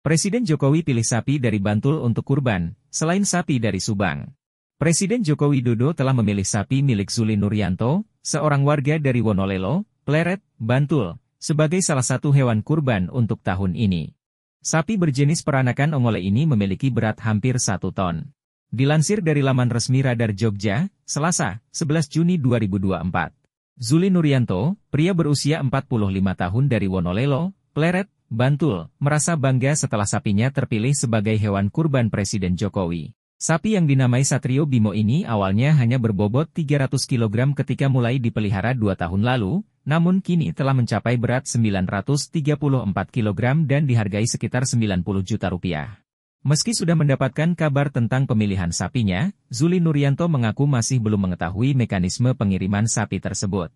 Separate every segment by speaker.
Speaker 1: Presiden Jokowi pilih sapi dari Bantul untuk kurban, selain sapi dari Subang. Presiden Jokowi Dodo telah memilih sapi milik Zuli Nuryanto, seorang warga dari Wonolelo, Pleret, Bantul, sebagai salah satu hewan kurban untuk tahun ini. Sapi berjenis peranakan ongole ini memiliki berat hampir satu ton. Dilansir dari laman resmi Radar Jogja, Selasa, 11 Juni 2024. Zuli Nuryanto, pria berusia 45 tahun dari Wonolelo, Pleret, Bantul, merasa bangga setelah sapinya terpilih sebagai hewan kurban Presiden Jokowi. Sapi yang dinamai Satrio Bimo ini awalnya hanya berbobot 300 kg ketika mulai dipelihara dua tahun lalu, namun kini telah mencapai berat 934 kg dan dihargai sekitar 90 juta rupiah. Meski sudah mendapatkan kabar tentang pemilihan sapinya, Zuli Nuryanto mengaku masih belum mengetahui mekanisme pengiriman sapi tersebut.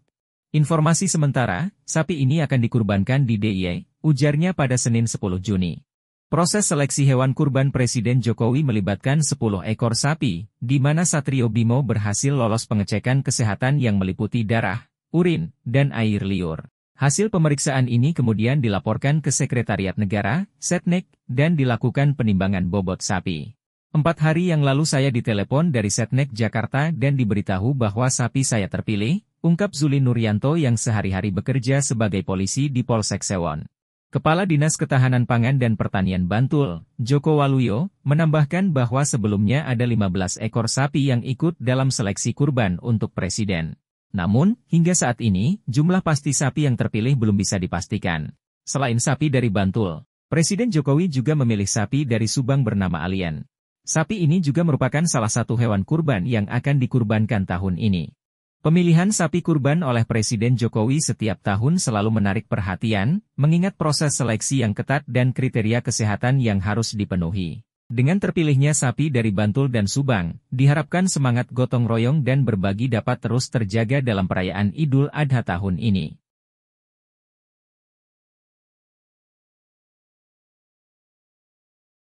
Speaker 1: Informasi sementara, sapi ini akan dikurbankan di DIY, ujarnya pada Senin 10 Juni. Proses seleksi hewan kurban Presiden Jokowi melibatkan 10 ekor sapi, di mana Satrio Bimo berhasil lolos pengecekan kesehatan yang meliputi darah, urin, dan air liur. Hasil pemeriksaan ini kemudian dilaporkan ke Sekretariat Negara, Setnek, dan dilakukan penimbangan bobot sapi. Empat hari yang lalu saya ditelepon dari Setnek Jakarta dan diberitahu bahwa sapi saya terpilih, ungkap Zuli Nuryanto yang sehari-hari bekerja sebagai polisi di Polsek Sewon. Kepala Dinas Ketahanan Pangan dan Pertanian Bantul, Joko Waluyo, menambahkan bahwa sebelumnya ada 15 ekor sapi yang ikut dalam seleksi kurban untuk presiden. Namun, hingga saat ini, jumlah pasti sapi yang terpilih belum bisa dipastikan. Selain sapi dari Bantul, Presiden Jokowi juga memilih sapi dari Subang bernama Alien. Sapi ini juga merupakan salah satu hewan kurban yang akan dikurbankan tahun ini. Pemilihan sapi kurban oleh Presiden Jokowi setiap tahun selalu menarik perhatian, mengingat proses seleksi yang ketat dan kriteria kesehatan yang harus dipenuhi. Dengan terpilihnya sapi dari Bantul dan Subang, diharapkan semangat gotong royong dan berbagi dapat terus terjaga dalam perayaan Idul Adha tahun ini.